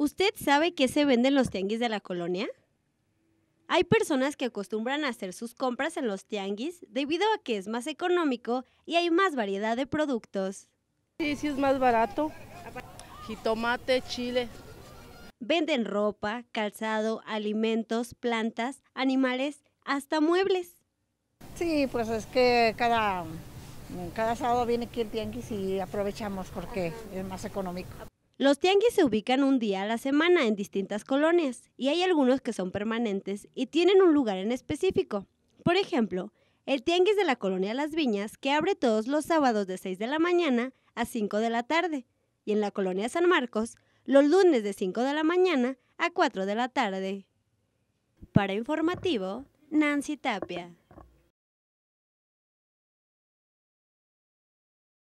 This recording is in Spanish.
¿Usted sabe qué se vende en los tianguis de la colonia? Hay personas que acostumbran a hacer sus compras en los tianguis debido a que es más económico y hay más variedad de productos. Sí, sí es más barato. Jitomate, chile. Venden ropa, calzado, alimentos, plantas, animales, hasta muebles. Sí, pues es que cada, cada sábado viene aquí el tianguis y aprovechamos porque es más económico. Los tianguis se ubican un día a la semana en distintas colonias y hay algunos que son permanentes y tienen un lugar en específico. Por ejemplo, el tianguis de la colonia Las Viñas, que abre todos los sábados de 6 de la mañana a 5 de la tarde, y en la colonia San Marcos, los lunes de 5 de la mañana a 4 de la tarde. Para informativo, Nancy Tapia.